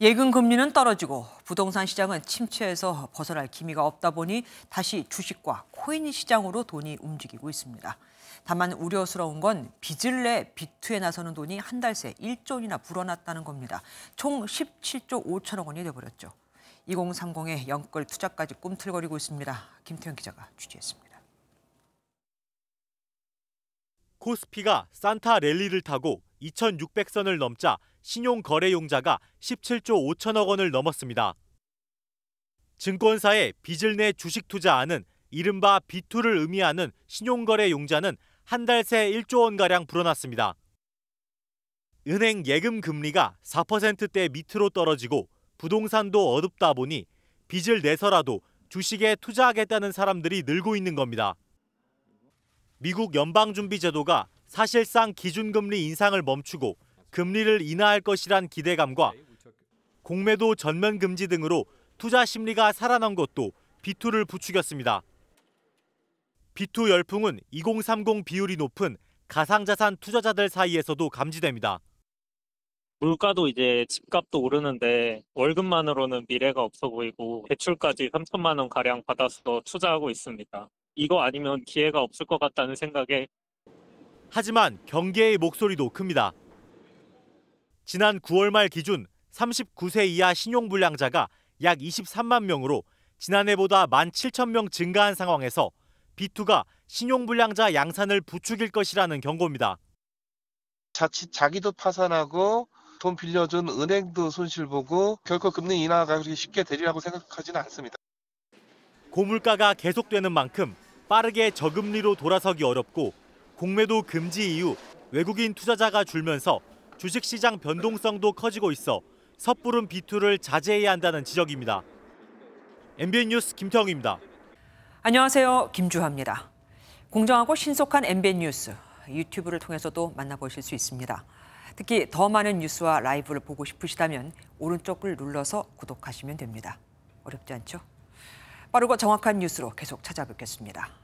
예금 금리는 떨어지고 부동산 시장은 침체에서 벗어날 기미가 없다 보니 다시 주식과 코인 시장으로 돈이 움직이고 있습니다. 다만 우려스러운 건 빚을 내 비투에 나서는 돈이 한 달 새 1조 원이나 불어났다는 겁니다. 총 17조 5천억 원이 돼버렸죠. 2030의 연끌 투자까지 꿈틀거리고 있습니다. 김태현 기자가 취재했습니다. 코스피가 산타 랠리를 타고 2,600선을 넘자 신용거래용자가 17조 5천억 원을 넘었습니다. 증권사의 빚을 내 주식 투자하는 이른바 b 투를 의미하는 신용거래용자는 한 달 새 1조 원가량 불어났습니다. 은행 예금 금리가 4%대 밑으로 떨어지고 부동산도 어둡다 보니 빚을 내서라도 주식에 투자하겠다는 사람들이 늘고 있는 겁니다. 미국 연방준비제도가 사실상 기준금리 인상을 멈추고 금리를 인하할 것이란 기대감과 공매도 전면 금지 등으로 투자 심리가 살아난 것도 비투를 부추겼습니다. 비투 열풍은 2030 비율이 높은 가상자산 투자자들 사이에서도 감지됩니다. 물가도 이제 집값도 오르는데 월급만으로는 미래가 없어 보이고 대출까지 3천만 원 가량 받아서 투자하고 있습니다. 이거 아니면 기회가 없을 것 같다는 생각에 하지만 경계의 목소리도 큽니다. 지난 9월 말 기준 39세 이하 신용불량자가 약 23만 명으로 지난해보다 1만 7천 명 증가한 상황에서 B2가 신용불량자 양산을 부추길 것이라는 경고입니다. 자칫 자기도 파산하고 돈 빌려준 은행도 손실 보고 결코 금리 인하가 그렇게 쉽게 되리라고 생각하지는 않습니다. 고물가가 계속되는 만큼 빠르게 저금리로 돌아서기 어렵고 공매도 금지 이후 외국인 투자자가 줄면서 주식시장 변동성도 커지고 있어 섣부른 비투를 자제해야 한다는 지적입니다. MBN 뉴스 김태영입니다. 안녕하세요. 김주하입니다. 공정하고 신속한 MBN 뉴스 유튜브를 통해서도 만나보실 수 있습니다. 특히 더 많은 뉴스와 라이브를 보고 싶으시다면 오른쪽을 눌러서 구독하시면 됩니다. 어렵지 않죠? 빠르고 정확한 뉴스로 계속 찾아뵙겠습니다.